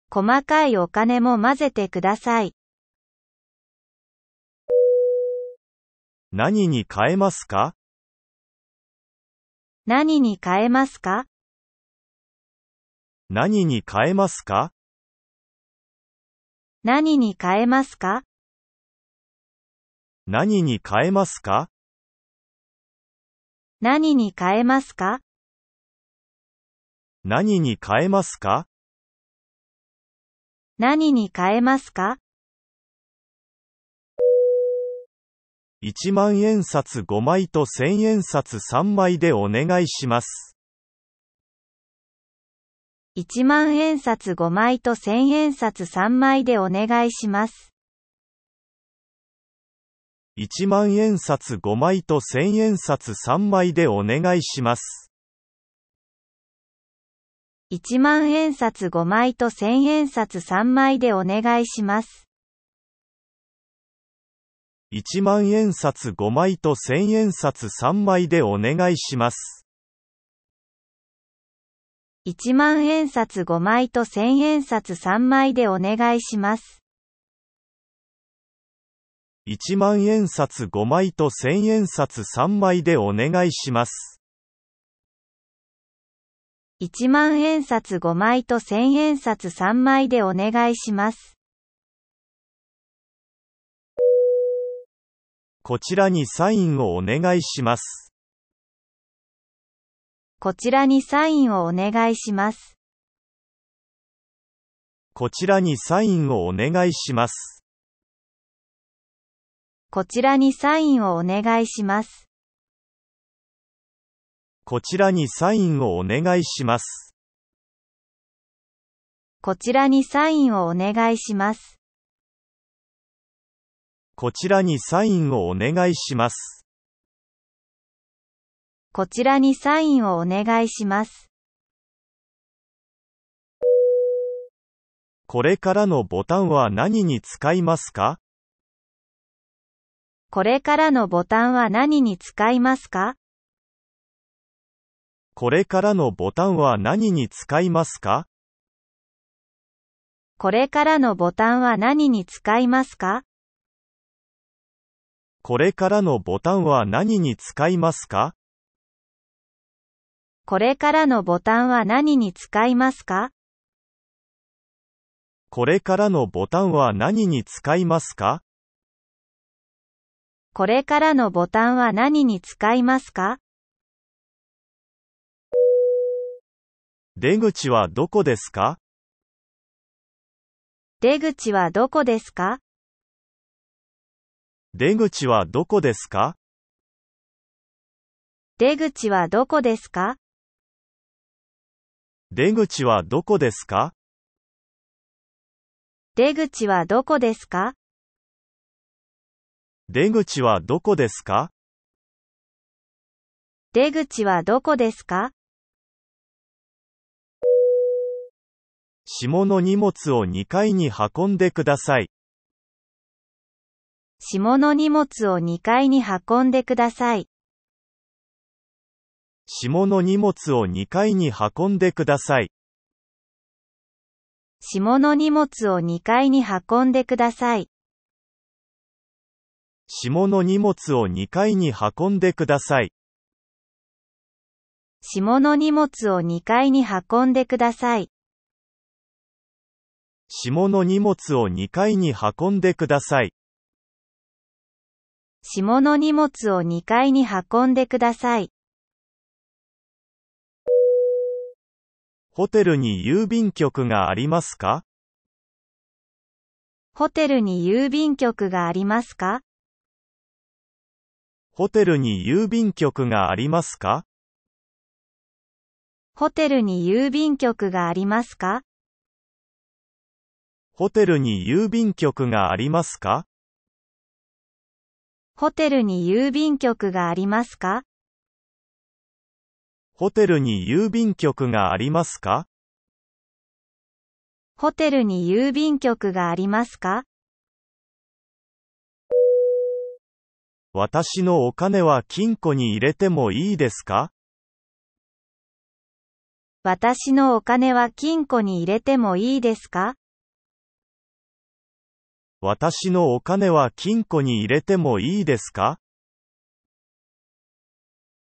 細かいお金も混ぜてください。何に変えますか何に変えますか何に変えますか何に変えますか何に変えますか何に変えますか何に変えますか何に変えますか1万円札5枚と1000円札3枚でお願いします。1万円札5枚と1000円札3枚でお願いします。1万円札5枚と1000円札3枚でお願いします。1万円札5枚と1000円札3枚でお願いします。1万円札5枚と1000円札3枚でお願いします。1万円札5枚と1000円札3枚でお願いします。1万円札5枚と1000円札3枚でお願いします。1万円札5枚と1000円札3枚でお願いします。こちらにサインをお願いします。こちらにサインをお願いします。こちらにサインをお願いします。こちらにサインをお願いします。こちらにサインをお願いします。こちらにサインをお願いします。こちらにサインをお願いします。こちらにサインをお願いします。これからのボタンは何に使いますかこれからのボタンは何に使いますかこれからのボタンは何に使いますかこれからのボタンは何に使いますかこれからのボタンは何に使いますかこれからのボタンは何に使いますかこれからのボタンは何に使いますかこれからのボタンは何に使いますか出口はどこですか出口はどこですか出口はどこですか出口はどこですか出口はどこですか出口はどこですか出口はどこですか出口はどこですか下の荷物を2階に運んでください。下の荷物を2階に運んでください。下の荷物を2階に運んでください。下の荷物を2階に運んでください。下の荷物を2階に運んでください。下の荷物を2階に運んでください。下の荷物を2階に運んでください。下の荷物を2階に運んでください。ホテルに郵便局がありますかホテルに郵便局がありますかホテルに郵便局がありますかホテルに郵便局がありますかホテルに郵便局がありますかホテルに郵便局がありますかホテルに郵便局がありますかホテルに郵便局がありますか私のお金は金庫に入れてもいいですか私のお金は金庫に入れてもいいですか私のお金は金庫に入れてもいいですか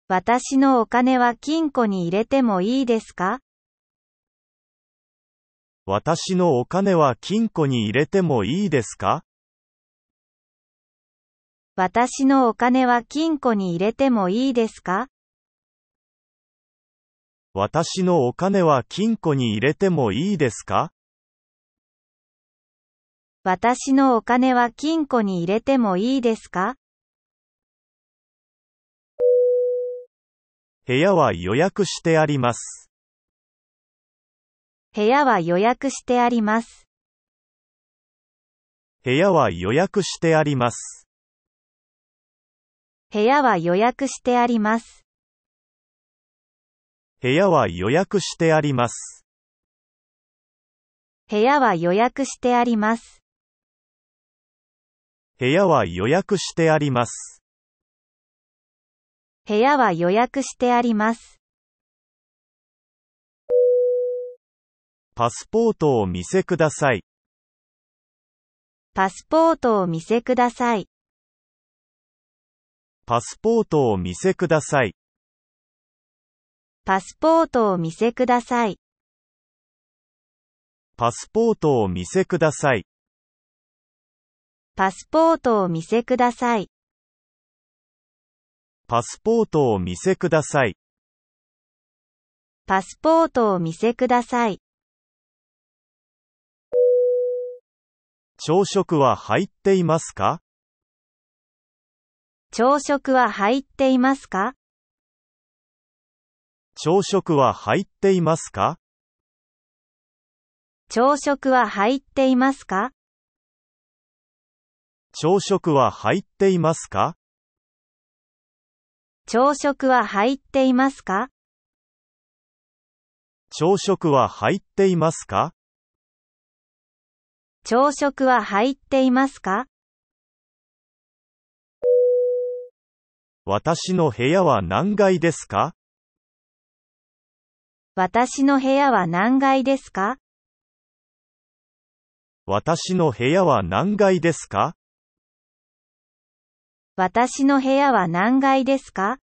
私のお金は金庫に入れてもいいですか私のお金は金庫に入れてもいいですか私のお金は金庫に入れてもいいですか私のお金は金庫に入れてもいいですか私のお金は金庫に入れてもいいですか部屋は予約してあります。部屋は予約してあります。部屋は予約してあります。部屋は予約してあります。部屋は予約してあります。部屋は予約してあります。部屋は予約してあります。部屋は予約してあります。パスポートを見せください。パスポートを見せください。パスポートを見せください。パスポートを見せください。パスポートを見せください。パスポートを見せください。パスポートを見せください。パスポートを見せください。朝食は入っていますか朝食は入っていますか朝食は入っていますか朝食は入っていますか朝食は入っていますか朝食は入っていますか朝食は入っていますか朝食は入っていますか私の部屋は何階ですか私の部屋は何階ですか私の部屋は何階ですか私の部屋は何階ですか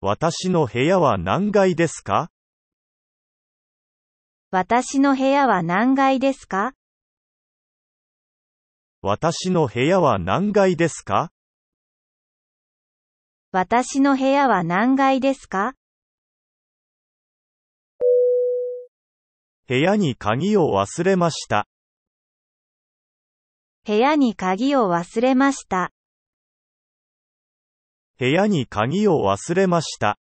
私の部屋は何階ですか私の部屋は何階ですか私の部屋は何階ですか私の部屋は何階ですか部屋に鍵を忘れました。部屋に鍵を忘れました。部屋に鍵を忘れました。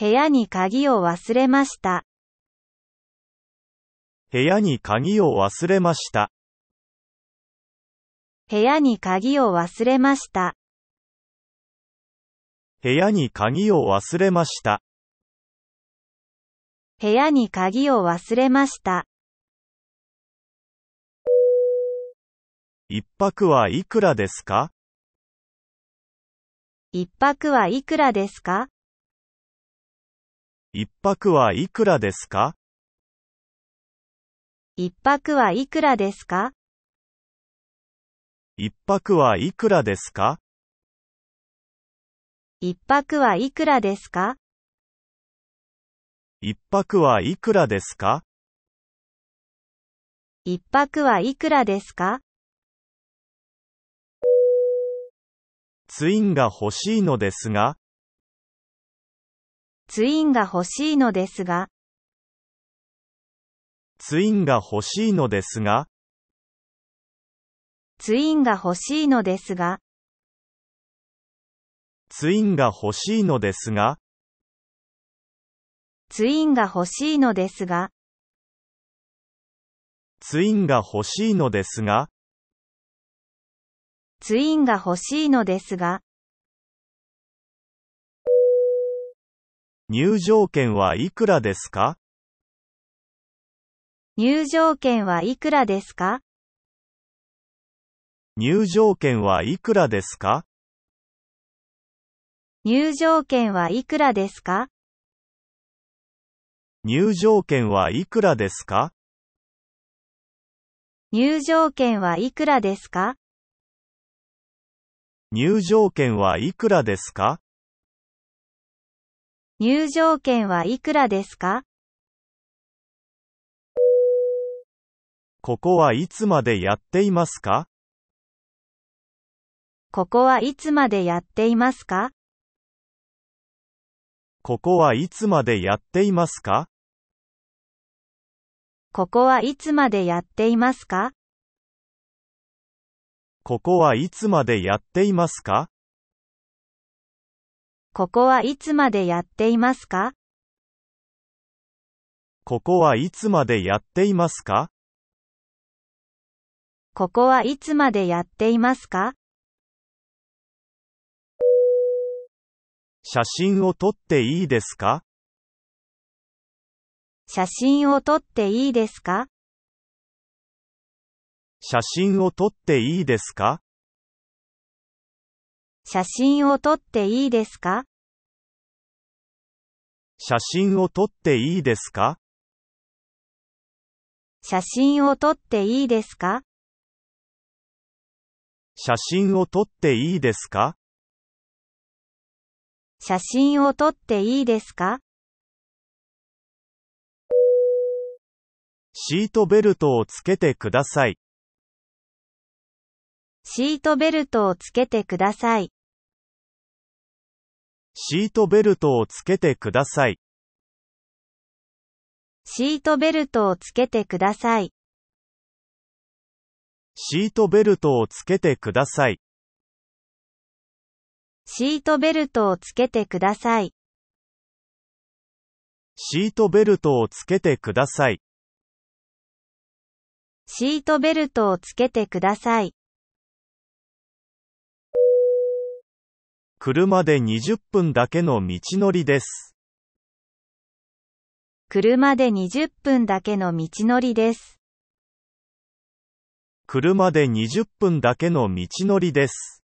部屋に鍵を忘れました。部屋に鍵を忘れました。部屋に鍵を忘れました。部屋に鍵を忘れました。部屋に鍵を忘れました。一泊はいくらですか一泊はいくらですか一泊はいくらですか一泊はいくらですか一泊はいくらですか一泊はいくらですか一泊はいくらですか一泊はいくらですかツインが欲しいのですが、ツインが欲しいのですが、ツインが欲しいのですが、ツインが欲しいのですが、ツインが欲しいのですが、ツインが欲しいのですが、ツインが欲しいのですが、ツインが欲しいのですが、入場券はいくらですか入場券はいくらですか入場券はいくらですか入場券はいくらですか入場券はいくらですか入場券はいくらですか入場券はいくらですか入場券はいくらですかここはいつまでやっていますかここはいつまでやっていますかここはいつまでやっていますかここはいつまでやっていますかここはいつまでやっていますかここはいつまでやっていますかここはいつまでやっていますかここはいつまでやっていますか写真を撮っていいですか写真を撮っていいですか写真を撮っていいですか写真を撮っていいですか写真を撮っていいですか写真を撮っていいですか写真を撮っていいですか写真を撮っていいですかシートベルトをつけてください。シートベルトをつけてください。シートベルトをつけてください。シートベルトをつけてください。シートベルトをつけてください。シートベルトをつけてください。シートベルトをつけてください。シートベルトをつけてください。車で20分だけの道のりです。車で20分だけの道のりです。車で20分だけの道のりです。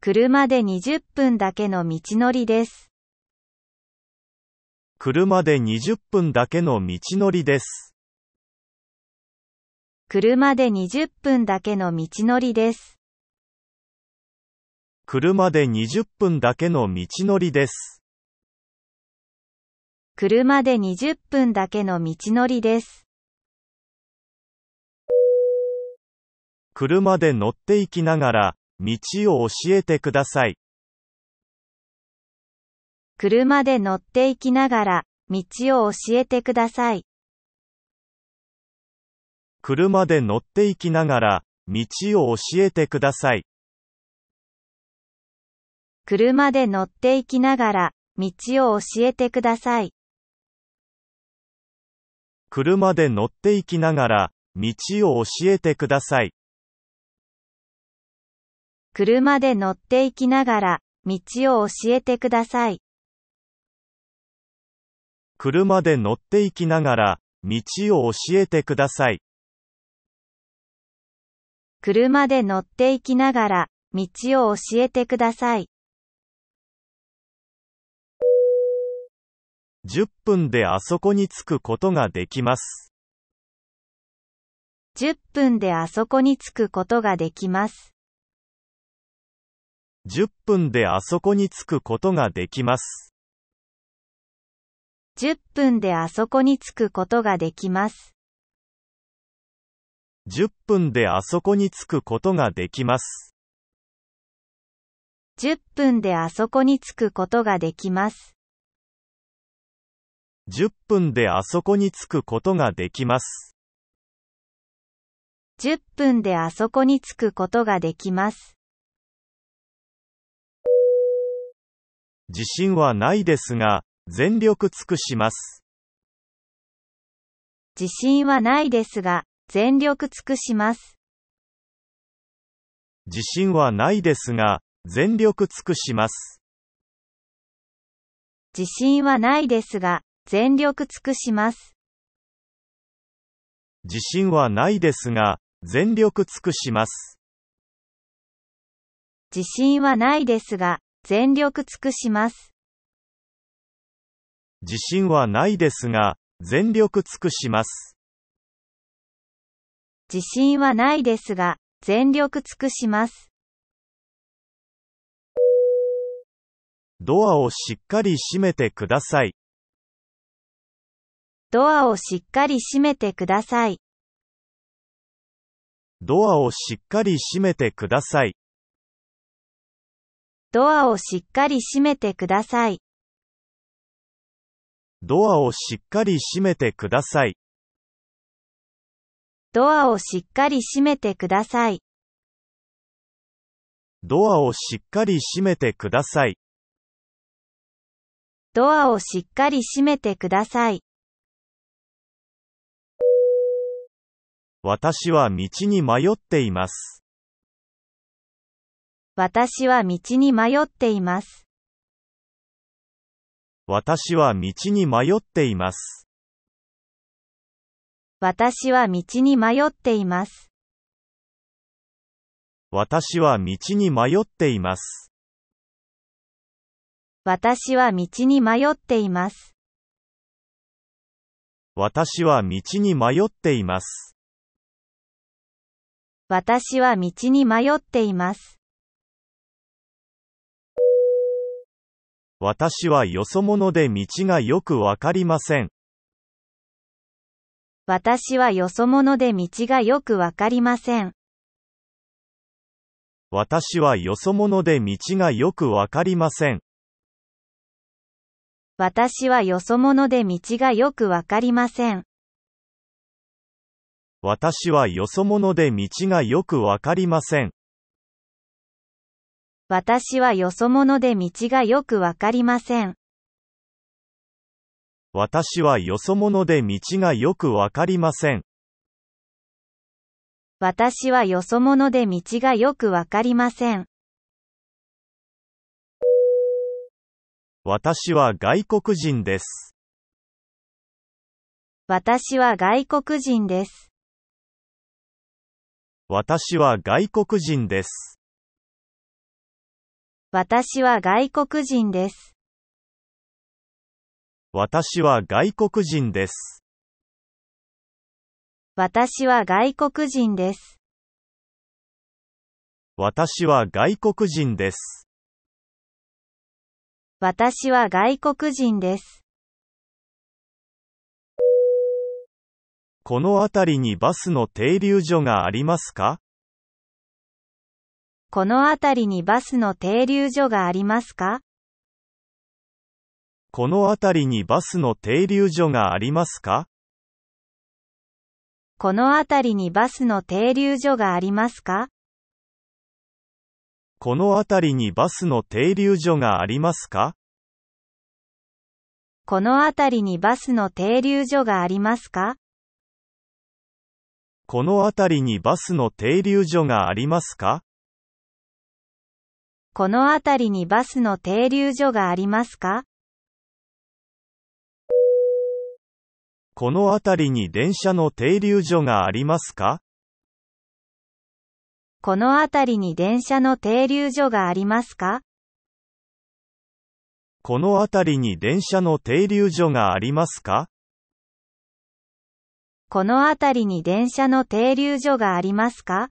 車で20分だけの道のりです。車で20分だけの道のりです。車で20分だけの道のりです。車で20分だけの道のりです。車で20分だけの道のりです。車で乗っていきながら、道を教えてください。車で乗っていきながら、道を教えてください。車で乗っていきながら、道を教えてください。車で乗っていきながら、道を教えてください。車で乗っていきながら、道を教えてください。車で乗っていきながら、道を教えてください。車で乗っていきながら、道を教えてください。車で乗っていきながら、道を教えてください。10分であそこに着くことができます。10分であそこに着くことができます。10分であそこに着くことができます。10分であそこに着くことができます。10分であそこに着くことができます。10分であそこに着くことができます。10分であそこに着くことができます。10分であそこに着くことができます。自信はないですが、全力尽くします。自信はないですが、全力尽くします。自信はないですが、全力尽くします。自信はないですが、全力尽くします。自信はないですが、全力尽くします。自信はないですが、全力尽くします。自信はないですが、全力尽くします。自信はないですが、全力尽くします。ドアをしっかり閉めてください。ドアをしっかり閉めてください。ドアをしっかり閉めてください。ドアをしっかり閉めてください。ドアをしっかり閉めてください。ドアをしっかり閉めてください。ドアをしっかり閉めてください。ドアをしっかり閉めてください。私は道に迷っています。私は道に迷っています。私は道に迷っています。私は道に迷っています。私は道に迷っています。私は道に迷っています。私は道に迷っています。私は道に迷っています。私はよそ者で道がよくわかりません。私はよそ者で道がよくわかりません。私はよそ者で道がよくわかりません。私はよそ者で道がよくわかりません。私はよそ者で道がよくわかりません。私はよそ者で道がよくわかりません。私はよそ者で道がよくわかりません。私はよそ者で道がよくわかりません。私は外国人です。私は外国人です。私は外国人です。私は外国人です。私は外国人です。私は外国人です。私は外国人です。私は外国人です。この辺りにバスの停留所がありますかこの辺りにバスの停留所がありますかこの辺りにバスの停留所がありますかこの辺りにバスの停留所がありますかこの辺りにバスの停留所がありますかこの辺りにバスの停留所がありますかこの辺りにバスの停留所がありますかこの辺りにバスの停留所がありますかこの辺りに電車の停留所がありますかこの辺りに電車の停留所がありますかこの辺りに電車の停留所がありますかこの辺りに電車の停留所がありますか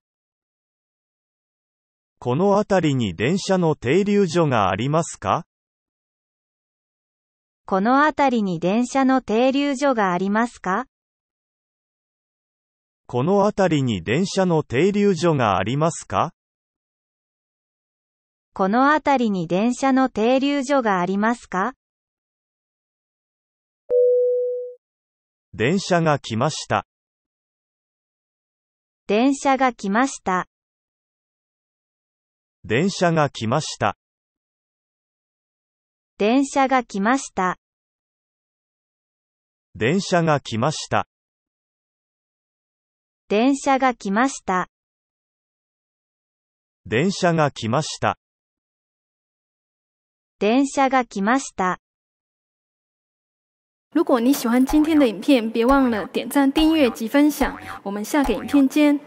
この辺りに電車の停留所がありますかこの辺りに電車の停留所がありますかこの辺りに電車の停留所がありますかこの辺りに電車の停留所がありますか電車が来ました。電車が来ました。電車が来ました。電車が来ました。電車が来ました。電車が来ました。電車が来ました。電車が来ました。如果你喜欢今天的影片，别忘了点赞、订阅及分享。我们下个影片见。